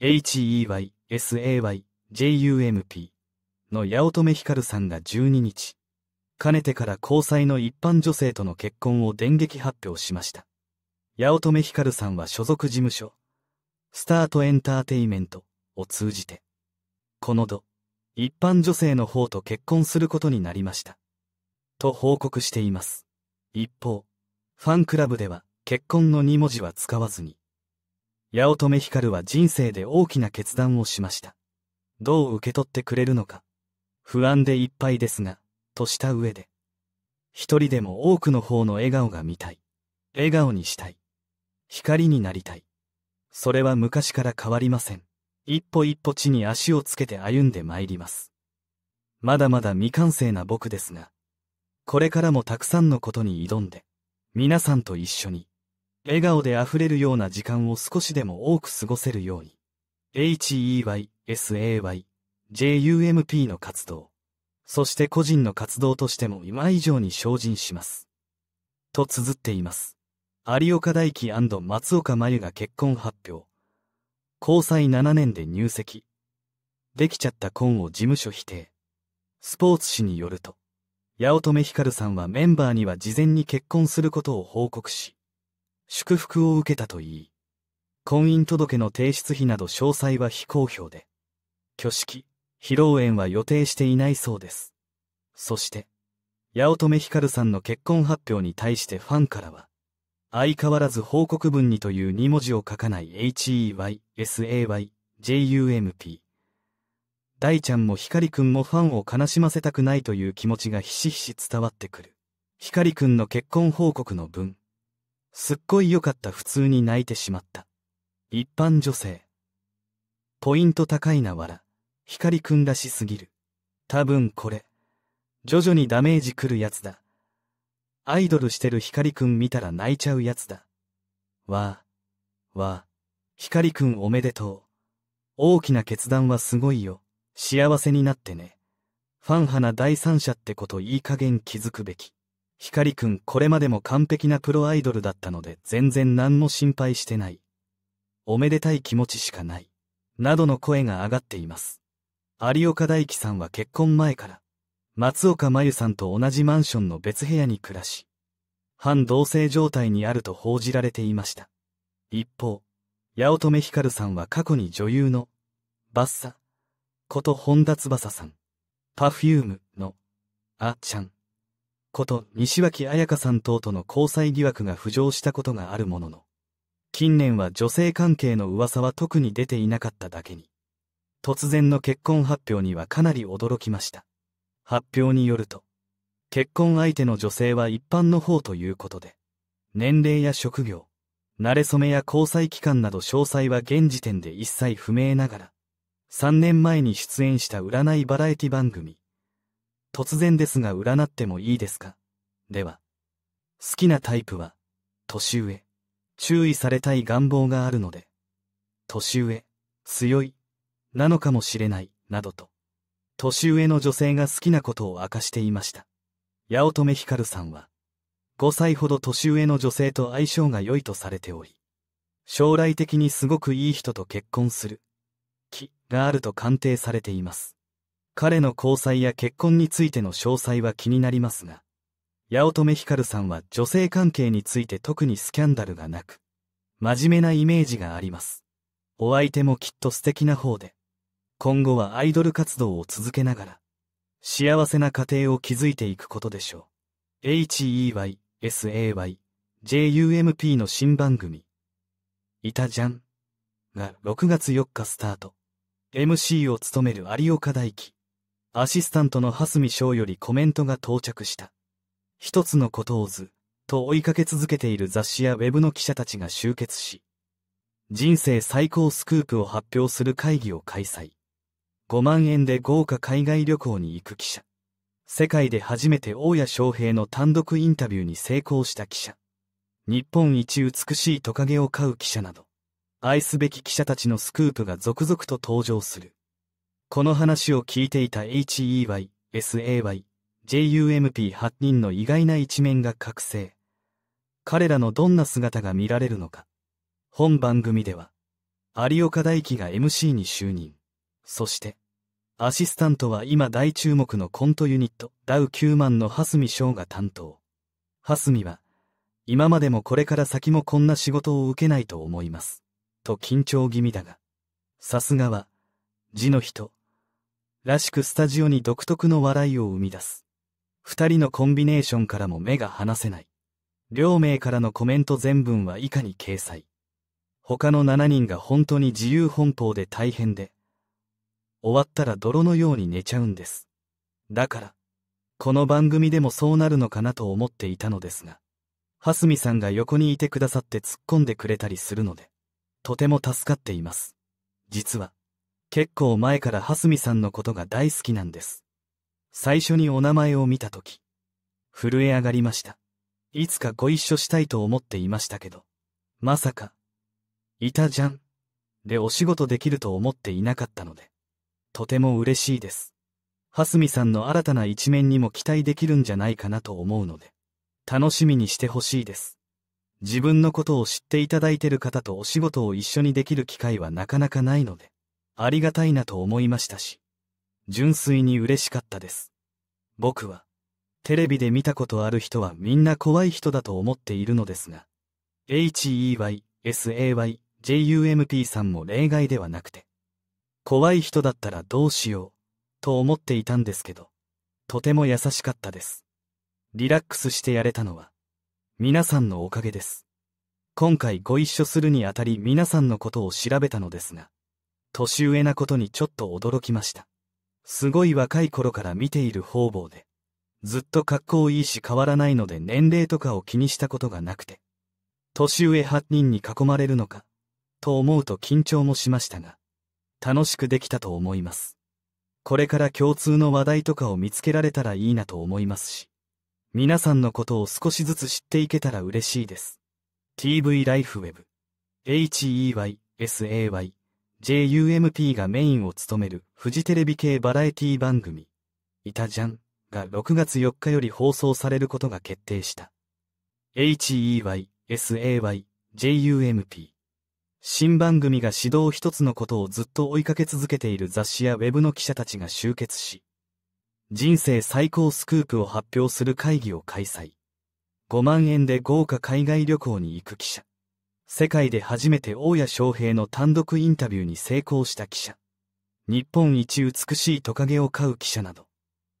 HEYSAYJUMP の八乙女光さんが12日、かねてから交際の一般女性との結婚を電撃発表しました。八乙女光さんは所属事務所、スタートエンターテイメントを通じて、この度、一般女性の方と結婚することになりました。と報告しています。一方、ファンクラブでは結婚の2文字は使わずに、八乙女光は人生で大きな決断をしました。どう受け取ってくれるのか。不安でいっぱいですが、とした上で。一人でも多くの方の笑顔が見たい。笑顔にしたい。光になりたい。それは昔から変わりません。一歩一歩地に足をつけて歩んでまいります。まだまだ未完成な僕ですが、これからもたくさんのことに挑んで、皆さんと一緒に、笑顔で溢れるような時間を少しでも多く過ごせるように。HEYSAY JUMP の活動、そして個人の活動としても今以上に精進します。と綴っています。有岡大輝松岡真由が結婚発表。交際7年で入籍。できちゃった婚を事務所否定。スポーツ紙によると、八乙女光さんはメンバーには事前に結婚することを報告し、祝福を受けたといい、婚姻届の提出費など詳細は非公表で、挙式、披露宴は予定していないそうです。そして、八乙女光さんの結婚発表に対してファンからは、相変わらず報告文にという2文字を書かない HEY、SAY、JUMP。大ちゃんも光くんもファンを悲しませたくないという気持ちがひしひし伝わってくる。光くんの結婚報告の文。すっごい良かった普通に泣いてしまった。一般女性。ポイント高いなわら。光くんらしすぎる。多分これ。徐々にダメージ来るやつだ。アイドルしてる光くん見たら泣いちゃうやつだ。わあ、わあ、光くんおめでとう。大きな決断はすごいよ。幸せになってね。ファン派な第三者ってこといい加減気づくべき。光くんこれまでも完璧なプロアイドルだったので全然何も心配してない。おめでたい気持ちしかない。などの声が上がっています。有岡大樹さんは結婚前から、松岡真由さんと同じマンションの別部屋に暮らし、反同性状態にあると報じられていました。一方、八乙女光さんは過去に女優の、バッサ、こと本田翼さん、パフュームの、あっちゃん、こと西脇彩香さん等との交際疑惑が浮上したことがあるものの、近年は女性関係の噂は特に出ていなかっただけに、突然の結婚発表にはかなり驚きました。発表によると、結婚相手の女性は一般の方ということで、年齢や職業、慣れ初めや交際期間など詳細は現時点で一切不明ながら、3年前に出演した占いバラエティ番組、突然ですが占ってもいいですかでは、好きなタイプは、年上、注意されたい願望があるので、年上、強い、なのかもしれない、などと、年上の女性が好きなことを明かしていました。八乙女光さんは、5歳ほど年上の女性と相性が良いとされており、将来的にすごくいい人と結婚する、気があると鑑定されています。彼の交際や結婚についての詳細は気になりますが、八乙女光さんは女性関係について特にスキャンダルがなく、真面目なイメージがあります。お相手もきっと素敵な方で、今後はアイドル活動を続けながら、幸せな家庭を築いていくことでしょう。HEY、SAY、JUMP の新番組、いたじゃんが6月4日スタート。MC を務める有岡大輝。アシスタントの蓮見翔よりコメントが到着した。一つのことをず、と追いかけ続けている雑誌やウェブの記者たちが集結し、人生最高スクープを発表する会議を開催。5万円で豪華海外旅行に行く記者。世界で初めて大谷翔平の単独インタビューに成功した記者。日本一美しいトカゲを飼う記者など、愛すべき記者たちのスクープが続々と登場する。この話を聞いていた HEY、SAY、JUMP8 人の意外な一面が覚醒。彼らのどんな姿が見られるのか。本番組では、有岡大輝が MC に就任。そして、アシスタントは今大注目のコントユニット、ダウ9万の蓮見翔が担当。蓮見は、今までもこれから先もこんな仕事を受けないと思います。と緊張気味だが、さすがは、字の人、らしくスタジオに独特の笑いを生み出す。二人のコンビネーションからも目が離せない。両名からのコメント全文は以下に掲載。他の7人が本当に自由奔放で大変で、終わったら泥のように寝ちゃうんです。だから、この番組でもそうなるのかなと思っていたのですが、蓮見さんが横にいてくださって突っ込んでくれたりするので、とても助かっています。実は、結構前から蓮見さんのことが大好きなんです。最初にお名前を見たとき、震え上がりました。いつかご一緒したいと思っていましたけど、まさか、いたじゃん、でお仕事できると思っていなかったので、とても嬉しいです。蓮見さんの新たな一面にも期待できるんじゃないかなと思うので、楽しみにしてほしいです。自分のことを知っていただいてる方とお仕事を一緒にできる機会はなかなかないので。ありがたいなと思いましたし、純粋に嬉しかったです。僕は、テレビで見たことある人はみんな怖い人だと思っているのですが、HEY、SAY、JUMP さんも例外ではなくて、怖い人だったらどうしよう、と思っていたんですけど、とても優しかったです。リラックスしてやれたのは、皆さんのおかげです。今回ご一緒するにあたり皆さんのことを調べたのですが、年上なことにちょっと驚きました。すごい若い頃から見ている方々で、ずっと格好いいし変わらないので年齢とかを気にしたことがなくて、年上8人に囲まれるのか、と思うと緊張もしましたが、楽しくできたと思います。これから共通の話題とかを見つけられたらいいなと思いますし、皆さんのことを少しずつ知っていけたら嬉しいです。TV ライフウェブ HEYSAY j u m p がメインを務めるフジテレビ系バラエティ番組、いたじゃんが6月4日より放送されることが決定した。HEY、SAY、j u m p 新番組が指導一つのことをずっと追いかけ続けている雑誌やウェブの記者たちが集結し、人生最高スクープを発表する会議を開催。5万円で豪華海外旅行に行く記者。世界で初めて大谷翔平の単独インタビューに成功した記者、日本一美しいトカゲを飼う記者など、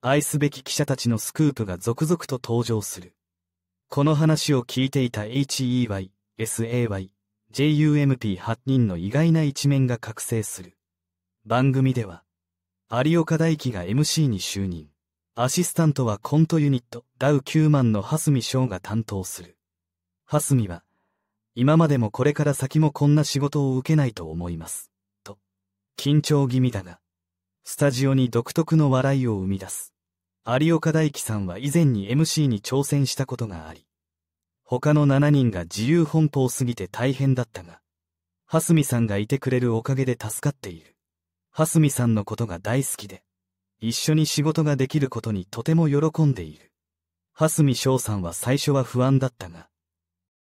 愛すべき記者たちのスクープが続々と登場する。この話を聞いていた HEY、SAY、JUMP8 人の意外な一面が覚醒する。番組では、有岡大輝が MC に就任。アシスタントはコントユニット、ダウ9万の蓮見翔が担当する。蓮見は、今までもこれから先もこんな仕事を受けないと思います。と、緊張気味だが、スタジオに独特の笑いを生み出す。有岡大樹さんは以前に MC に挑戦したことがあり、他の7人が自由奔放すぎて大変だったが、蓮見さんがいてくれるおかげで助かっている。蓮見さんのことが大好きで、一緒に仕事ができることにとても喜んでいる。蓮見翔さんは最初は不安だったが、